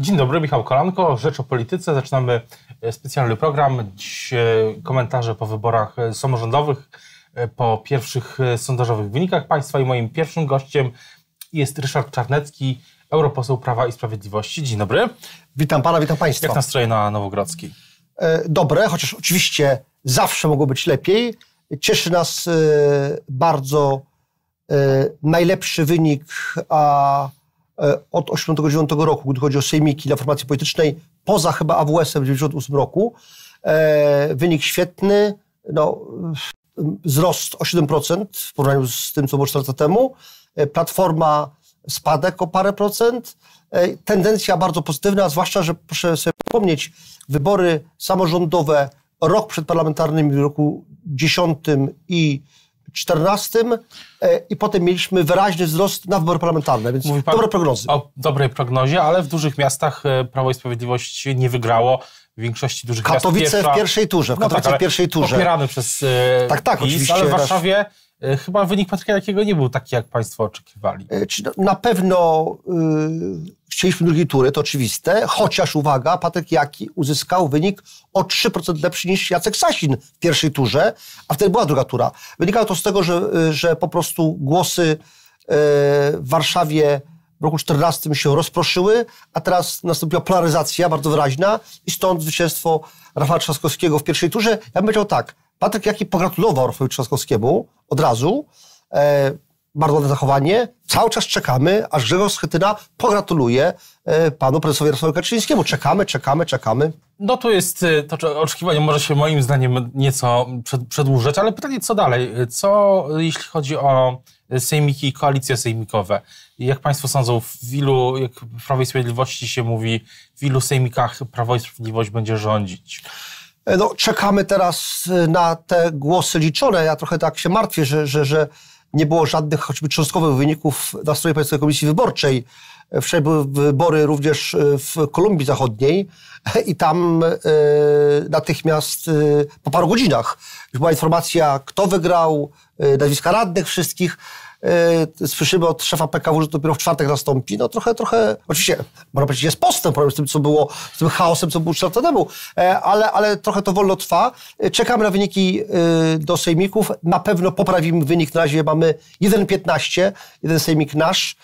Dzień dobry, Michał Kolanko, Rzecz o Polityce. Zaczynamy e, specjalny program. Dziś e, komentarze po wyborach e, samorządowych, po pierwszych sondażowych wynikach państwa i moim pierwszym gościem jest Ryszard Czarnecki, europoseł Prawa i Sprawiedliwości. Dzień dobry. Witam pana, witam państwa. Jak nastroje na Nowogrodzki? Dobre, chociaż oczywiście zawsze mogło być lepiej. Cieszy nas bardzo najlepszy wynik, a E, od 89 roku, gdy chodzi o sejmiki dla formacji politycznej, poza chyba AWS-em w 1998 roku. E, wynik świetny, no, wzrost o 7% w porównaniu z tym, co było 4 lata temu. E, Platforma spadek o parę procent. Tendencja bardzo pozytywna, zwłaszcza, że proszę sobie przypomnieć, wybory samorządowe rok przed parlamentarnymi w roku 10 i 14 e, i potem mieliśmy wyraźny wzrost na wybory parlamentarne, więc Mówi pan dobre prognozy. O dobrej prognozie, ale w dużych miastach e, Prawo i Sprawiedliwość nie wygrało w większości dużych Katowice miast. Katowice pierwsza... w pierwszej turze, w no tak, Katowice tak, w pierwszej turze. Popierany przez e, Tak, tak, PiS, oczywiście. Ale w Warszawie E, chyba wynik Patryka Jakiego nie był taki, jak Państwo oczekiwali. E, na pewno yy, chcieliśmy drugiej tury, to oczywiste, chociaż uwaga, Patryk Jaki uzyskał wynik o 3% lepszy niż Jacek Sasin w pierwszej turze, a wtedy była druga tura. Wynikało to z tego, że, że po prostu głosy yy, w Warszawie w roku 14 się rozproszyły, a teraz nastąpiła polaryzacja bardzo wyraźna i stąd zwycięstwo Rafała Trzaskowskiego w pierwszej turze. Ja bym powiedział tak, Patryk Jaki pogratulował Orfowi Trzaskowskiemu od razu. E, bardzo ładne zachowanie. Cały czas czekamy, aż Grzegorz Schetyna pogratuluje e, panu prezesowi Jarosławowi Kaczyńskiemu. Czekamy, czekamy, czekamy. No to jest, e, to oczekiwanie może się moim zdaniem nieco przedłużać, ale pytanie co dalej? Co jeśli chodzi o sejmiki i koalicje sejmikowe? Jak państwo sądzą, w ilu, jak w i Sprawiedliwości się mówi, w ilu sejmikach Prawo i Sprawiedliwość będzie rządzić? E, no, czekamy teraz e, na te głosy liczone. Ja trochę tak się martwię, że, że, że nie było żadnych choćby cząstkowych wyników na stronie Państwowej Komisji Wyborczej. E, wczoraj były wybory również w Kolumbii Zachodniej i tam natychmiast po paru godzinach już była informacja, kto wygrał, nazwiska radnych wszystkich. E, słyszymy od szefa PKW, że dopiero w czwartek nastąpi, no trochę, trochę, oczywiście można powiedzieć, jest postęp problem z tym, co było, z tym chaosem, co było, trzy lata temu, e, ale, ale trochę to wolno trwa. E, czekamy na wyniki do sejmików, na pewno poprawimy wynik, na razie mamy 1,15, jeden sejmik nasz,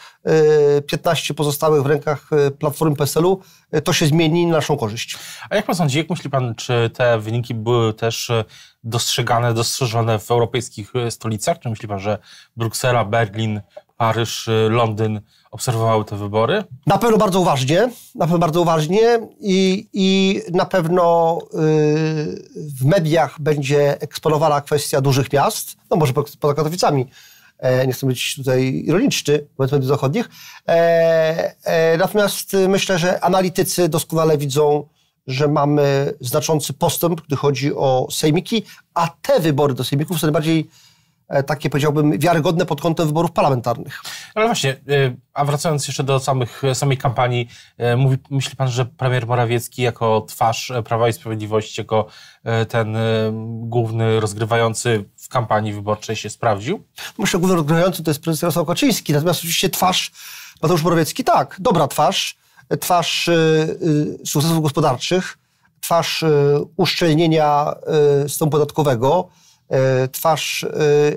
15 pozostałych w rękach Platformy PSL-u, to się zmieni na naszą korzyść. A jak pan sądzi, jak myśli pan, czy te wyniki były też dostrzegane, dostrzeżone w europejskich e, stolicach? Czy myśli pan, że Bruksela, Berlin, Paryż, e, Londyn obserwowały te wybory? Na pewno bardzo uważnie, na pewno bardzo uważnie i, i na pewno yy, w mediach będzie eksponowana kwestia dużych miast, no może poza Katowicami, e, nie chcę być tutaj ironiczny wobec mediów zachodnich. Natomiast myślę, że analitycy doskonale widzą że mamy znaczący postęp, gdy chodzi o sejmiki, a te wybory do sejmików są najbardziej e, takie, powiedziałbym, wiarygodne pod kątem wyborów parlamentarnych. Ale właśnie, e, a wracając jeszcze do samych, samej kampanii, e, mówi, myśli pan, że premier Morawiecki jako twarz Prawa i Sprawiedliwości, jako ten główny rozgrywający w kampanii wyborczej się sprawdził? Myślę, że główny rozgrywający to jest prezes Jarosław Kaczyński, natomiast oczywiście twarz Mateusz Morawiecki, tak, dobra twarz, twarz y, y, sukcesów gospodarczych, twarz y, uszczelnienia stanu podatkowego, twarz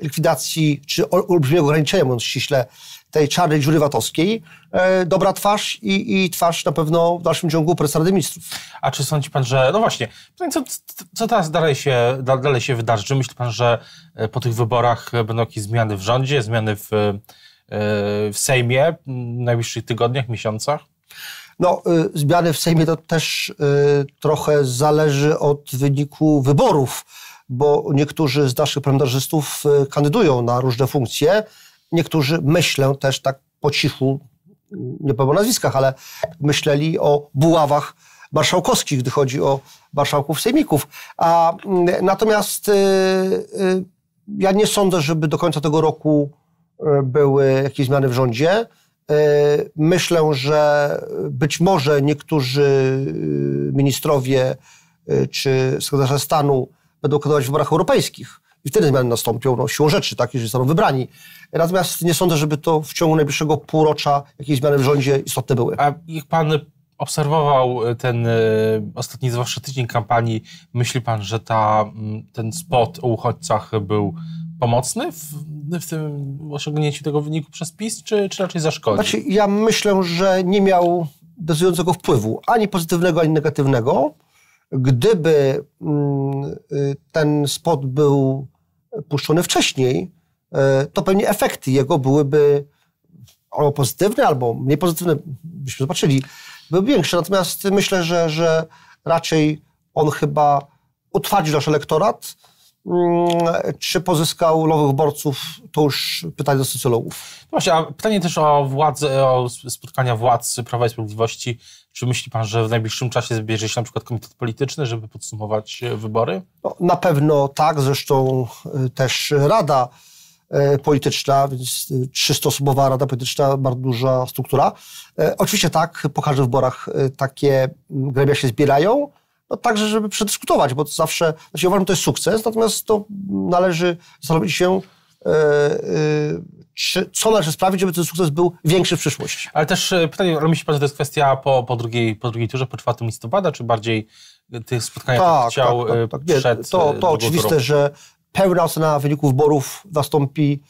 likwidacji czy olbrzymiego ograniczenia, mówiąc ściśle, tej czarnej dziury VAT-owskiej, e, dobra twarz i, i, twarz na pewno w dalszym ciągu prezesa Rady Ministrów. A czy sądzi pan, że, no właśnie, co, co teraz dalej się, dalej się wydarzy? Czy myśli pan, że e, po tych wyborach będą jakieś zmiany w rządzie, zmiany w, e, w Sejmie w najbliższych tygodniach, miesiącach? No, y, zmiany w Sejmie to też y, trochę zależy od wyniku wyborów, bo niektórzy z naszych parlamentarzystów y, kandydują na różne funkcje, niektórzy myślę też tak po cichu, nie powiem o nazwiskach, ale myśleli o buławach marszałkowskich, gdy chodzi o marszałków sejmików. A, mm, natomiast ja nie sądzę, żeby do końca tego roku były jakieś zmiany w rządzie. E, myślę, że być może niektórzy y, ministrowie y, czy sekretarze stanu będą kandydować w wyborach europejskich i wtedy zmiany nastąpią no, siłą rzeczy, tak, jeżeli zostaną wybrani. Natomiast nie sądzę, żeby to w ciągu najbliższego półrocza jakieś zmiany w rządzie istotne były. A jak pan obserwował y, ten ostatni, zwłaszcza tydzień kampanii, myśli pan, że ta, mm, ten spot o uchodźcach był pomocny w w tym osiągnięciu tego wyniku przez PiS, czy, czy raczej zaszkodził? Znaczy, ja myślę, że nie miał decydującego wpływu, ani pozytywnego, ani negatywnego. Gdyby mm, ten spot był puszczony wcześniej, e, to pewnie efekty jego byłyby albo pozytywne, albo mniej pozytywne, byśmy zobaczyli, były większe. Natomiast myślę, że, że raczej on chyba utwardził nasz elektorat, Mm, czy pozyskał nowych borców, to już pytanie do socjologów. No właśnie, a pytanie też o władzę, o spotkania władz Prawa i Sprawiedliwości. Czy myśli pan, że w najbliższym czasie zbierze się na przykład komitet polityczny, żeby podsumować e, wybory? No, na pewno tak, zresztą e, też Rada e, Polityczna, więc trzystoosobowa Rada Polityczna, bardzo duża struktura. Oczywiście tak, po każdych wyborach takie gremia się zbierają no, także, żeby przedyskutować, bo zawsze, znaczy ja uważam, to jest sukces, natomiast to należy zastanowić się, yy, czy, co należy sprawić, żeby ten sukces był większy w przyszłości. Ale też e, pytanie, ale myśli Pan, że to jest kwestia po, po, drugiej, po drugiej turze, po 4 listopada, czy bardziej tych spotkań tak, chciał tak, tak, tak. Nie, przed To, to oczywiste, roku. że pełna ocena wyników wyborów nastąpi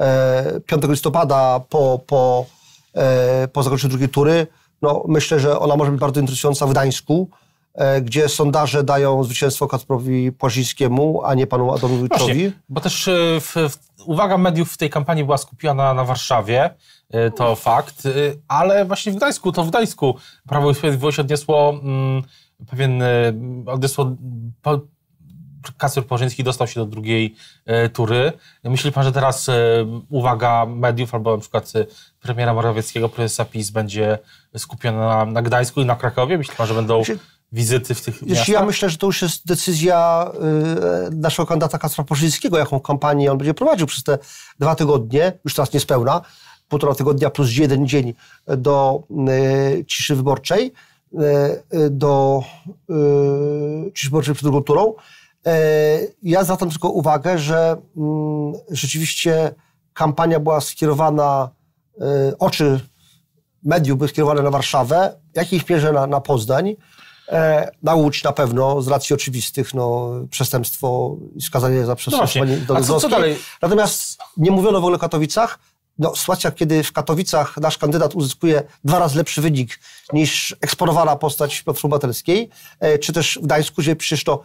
e, 5 listopada po, po, e, po zakończeniu drugiej tury. No, myślę, że ona może być bardzo interesująca w Gdańsku. E, gdzie sondaże dają zwycięstwo Kacprowi Płażyńskiemu, a nie panu Adamowiczowi. No bo też e, w, w, uwaga mediów w tej kampanii była skupiona na Warszawie, e, to fakt, ale właśnie w Gdańsku, to w Gdańsku Prawo i Sprawiedliwość odniosło mm, pewien, odniosło po, Kasper dostał się do drugiej e, tury. Myśli pan, że teraz e, uwaga mediów albo na przykład premiera Morawieckiego, prezesa PiS będzie skupiona na, na Gdańsku i na Krakowie? Myśli pan, że będą... Znaczy, wizyty w tych miastach? Ja myślę, że to już jest decyzja y, naszego kandydata Kacpra Poszyńskiego, jaką kampanię on będzie prowadził przez te dwa tygodnie, już teraz niespełna, półtora tygodnia plus jeden dzień do y, ciszy wyborczej, y, do ciszy wyborczej przed drugą turą. Ja zwracam tylko uwagę, że mm, rzeczywiście kampania była skierowana, oczy mediów były skierowane na Warszawę, w jakiejś mierze na, na Poznań, E, na Łódź na pewno, z racji oczywistych, no, przestępstwo i skazanie za no przestępstwo no do co, co dalej? Natomiast nie mówiono w ogóle o Katowicach. No, sytuacja, kiedy w Katowicach nasz kandydat uzyskuje dwa razy lepszy wynik niż eksponowana postać Platformy Obywatelskiej, e, czy też w Gdańsku, gdzie przecież to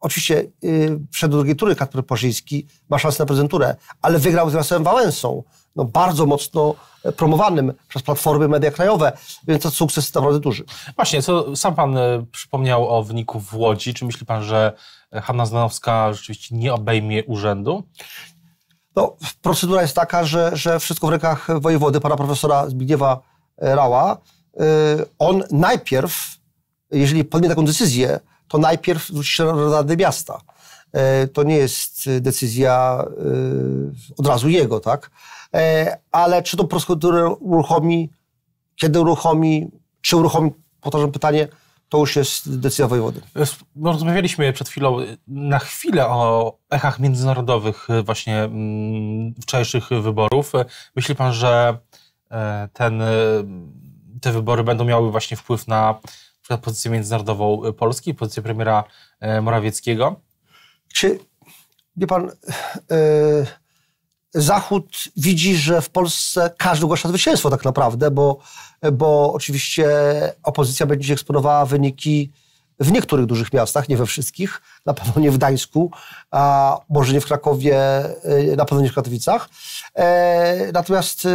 oczywiście y, przed drugiej tury Kacper Pożyński ma szansę na prezenturę, ale wygrał z Jarosławem Wałęsą no, bardzo mocno e, promowanym przez platformy media krajowe, więc to sukces jest naprawdę duży. Właśnie, co sam pan e, przypomniał o wyniku w Łodzi. Czy myśli pan, że e, Hanna Zdanowska rzeczywiście nie obejmie urzędu? No, procedura jest taka, że, że wszystko w rękach wojewody, pana profesora Zbigniewa Rała. On najpierw, jeżeli podjmie taką decyzję, to najpierw zwróci się do Rady Miasta. To nie jest decyzja od razu jego, tak? E, ale czy tą procedurę uruchomi, kiedy uruchomi, czy uruchomi, powtarzam pytanie, to już jest decyzja wojewody. No, rozmawialiśmy przed chwilą y, na chwilę o echach międzynarodowych y, właśnie mm, wczorajszych wyborów. Y, myśli pan, że e, ten, te wybory będą miały właśnie wpływ na pozycję międzynarodową Polski, pozycję premiera e, Morawieckiego? Czy, wie pan, yy Zachód widzi, że w Polsce każdy ogłasza zwycięstwo tak naprawdę, bo, bo oczywiście opozycja będzie się eksponowała wyniki w niektórych dużych miastach, nie we wszystkich, na pewno nie w Gdańsku, a może nie w Krakowie, e, na pewno nie w Katowicach. E, natomiast e,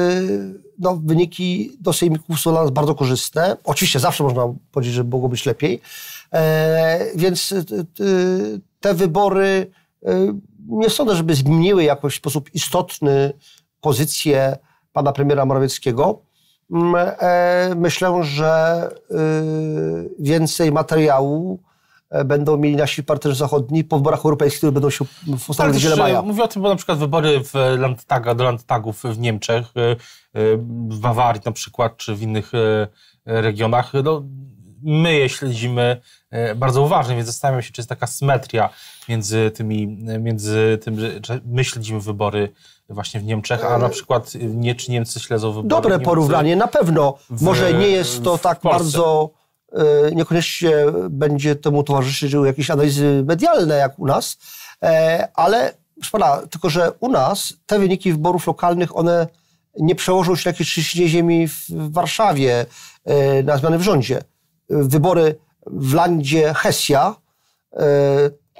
no, wyniki do sejmików są dla nas bardzo korzystne. Oczywiście zawsze można powiedzieć, że mogło być lepiej. E, więc e, te wybory nie sądzę, żeby zmieniły jakoś w sposób istotny pozycję pana premiera Morawieckiego. Mm, e, myślę, że y, więcej materiału e, będą mieli nasi partnerzy zachodni po wyborach europejskich, które będą się w ostatnim tak, też, e, maja. Mówię o tym, bo na przykład wybory w Landtaga, do Landtagów w Niemczech, w Bawarii na przykład, czy w innych regionach, no, my je śledzimy e, bardzo uważnie, więc zastanawiam się, czy jest taka symetria między, tymi, e, między tym, że my śledzimy wybory właśnie w Niemczech, a na e, przykład nie, czy Niemcy śledzą wybory. Dobre Niemcy porównanie, na pewno. W, Może nie jest to tak Polsce. bardzo niekoniecznie będzie temu towarzyszyć jakieś analizy medialne jak u nas, ale pana, tylko że u nas te wyniki wyborów lokalnych, one nie przełożą się na jakieś trzęsienie ziemi w Warszawie na zmiany w rządzie wybory w landzie Hesja e,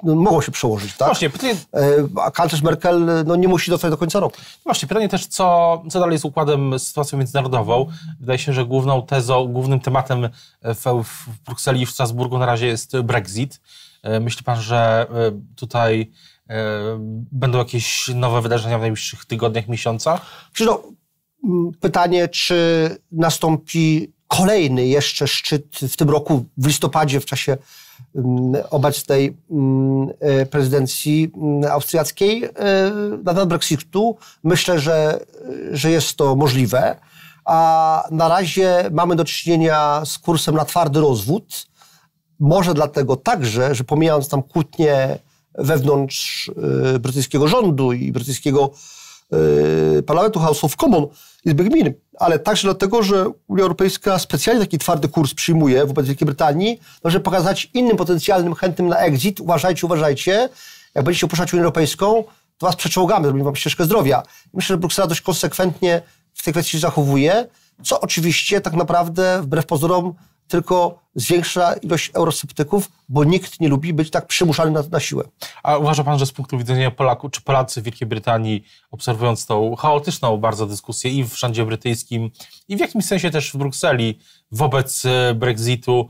no, mogą się przełożyć, tak? Właśnie, pytanie... E, a kanclerz Merkel no, nie musi dotrwać do końca roku. Właśnie, pytanie też, co, co dalej z układem, z sytuacją międzynarodową. Wydaje się, że główną tezą, głównym tematem e, w, w Brukseli i w Strasburgu na razie jest Brexit. Myśli pan, że tutaj będą jakieś nowe wydarzenia w najbliższych tygodniach, miesiącach? Przecież no, pytanie, czy nastąpi kolejny jeszcze szczyt w tym roku, w listopadzie, w czasie mm, obecnej mm, e, prezydencji mm, austriackiej e, na temat Brexitu. Myślę, że, że jest to możliwe, a na razie mamy do czynienia z kursem na twardy rozwód. Może dlatego także, że pomijając tam kłótnie wewnątrz e, brytyjskiego rządu i brytyjskiego Y, Parlamentu House of Commons Izby Gmin, ale także dlatego, że Unia Europejska specjalnie taki twardy kurs przyjmuje wobec Wielkiej Brytanii, żeby pokazać innym potencjalnym chętnym na exit, uważajcie, uważajcie, jak będziecie opuszczać Unię Europejską, to was przeczołgamy, zrobimy wam ścieżkę zdrowia. Myślę, że Bruksela dość konsekwentnie w tej kwestii się zachowuje, co oczywiście tak naprawdę wbrew pozorom tylko zwiększa ilość eurosceptyków, bo nikt nie lubi być tak przymuszany na, na siłę. A uważa pan, że z punktu widzenia Polaków, czy Polacy w Wielkiej Brytanii, obserwując tą chaotyczną bardzo dyskusję i w rządzie brytyjskim, i w jakimś sensie też w Brukseli wobec e, Brexitu,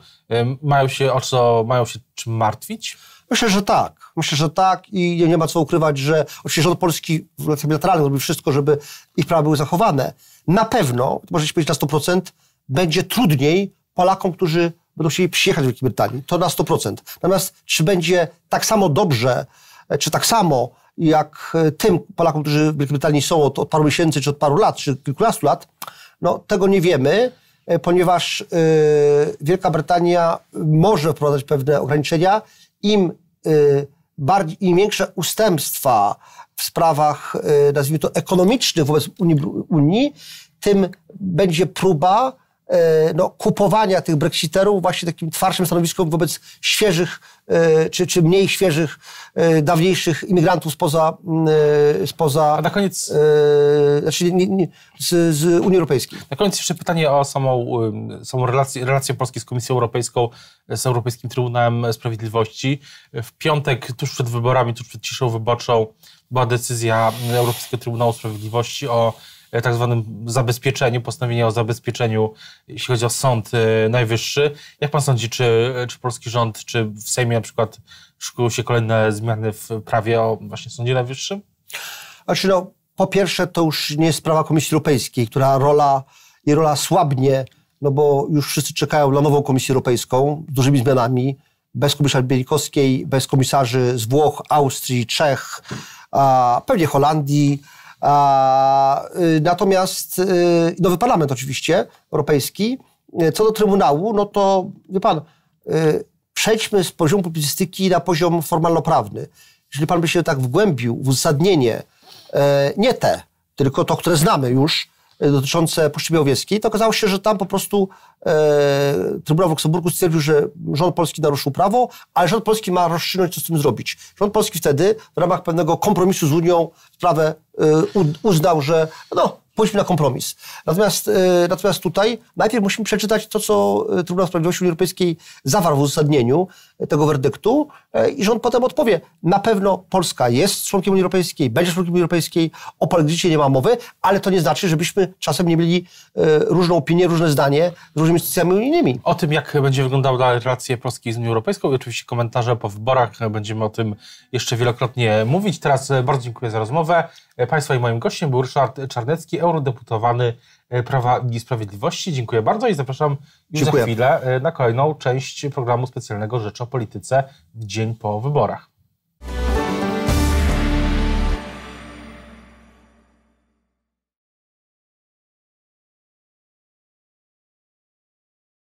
mają się o co, mają się czym martwić? Myślę, że tak. Myślę, że tak i nie, ma co ukrywać, że oczywiście rząd polski w relacjach bilateralnych robi wszystko, żeby ich prawa były zachowane. Na pewno, to się powiedzieć na 100%, będzie trudniej Polakom, którzy będą chcieli przyjechać do Wielkiej Brytanii. To na 100%. Natomiast czy będzie tak samo dobrze, e, czy tak samo jak e, tym Polakom, którzy w Wielkiej Brytanii są od, od paru miesięcy, czy od paru lat, czy kilkunastu lat, no tego nie wiemy, e, ponieważ Wielka Brytania może wprowadzać pewne ograniczenia. Im, bardziej, im większe ustępstwa w sprawach, nazwijmy to, ekonomicznych wobec Unii, Unii tym będzie próba E, no, kupowania tych brexiterów właśnie takim twardszym stanowiskiem wobec świeżych e, czy, czy mniej świeżych, e, dawniejszych imigrantów spoza... spoza A na koniec... Znaczy nie, nie, z, z, Unii Europejskiej. Na koniec jeszcze pytanie o samą, y, samą relację, relację Polski z Komisją Europejską, z Europejskim Trybunałem Sprawiedliwości. W piątek, tuż przed wyborami, tuż przed ciszą wyborczą, była decyzja Europejskiego Trybunału Sprawiedliwości o E, tak zwanym zabezpieczeniu, postanowienia o zabezpieczeniu, jeśli chodzi o Sąd e, Najwyższy. Jak pan sądzi, czy, czy polski rząd, czy w Sejmie na przykład szykują się kolejne zmiany w prawie o właśnie Sądzie Najwyższym? Znaczy no, po pierwsze to już nie jest sprawa Komisji Europejskiej, która rola i rola słabnie, no bo już wszyscy czekają na nową Komisję Europejską z dużymi zmianami, bez komisarza Bielikowskiej, bez komisarzy z Włoch, Austrii, Czech, a pewnie Holandii, a, y, natomiast y, nowy parlament oczywiście europejski, y, co do Trybunału, no to wie pan, przejdźmy z poziomu publicystyki na poziom formalno-prawny. Jeżeli pan by się tak wgłębił w uzasadnienie, e, nie te, tylko to, które znamy już, E, dotyczące Puszczy Białowieskiej, to okazało się, że tam po prostu e, Trybunał w Luksemburgu stwierdził, że rząd polski naruszył prawo, ale rząd polski ma rozstrzygnąć, co z tym zrobić. Rząd polski wtedy w ramach pewnego kompromisu z Unią sprawę e, uznał, że no, pójdźmy na kompromis. Natomiast, e, natomiast tutaj najpierw musimy przeczytać to, co e, Trybunał Sprawiedliwości Unii Europejskiej zawarł w uzasadnieniu e, tego werdyktu i rząd potem odpowie, na pewno Polska jest członkiem Unii Europejskiej, będzie członkiem Unii Europejskiej, o polityce nie ma mowy, ale to nie znaczy, żebyśmy czasem nie mieli różną opinię, różne zdanie z różnymi instytucjami unijnymi. O tym, jak będzie wyglądała relacja Polski z Unią Europejską i oczywiście komentarze po wyborach, będziemy o tym jeszcze wielokrotnie mówić. Teraz bardzo dziękuję za rozmowę. E, państwa i moim gościem był Ryszard Czarnecki, eurodeputowany e, Prawa i Sprawiedliwości. Dziękuję bardzo i zapraszam już Dziękuję. za chwilę e, na kolejną część programu specjalnego Rzecz o Polityce w dzień po wyborach.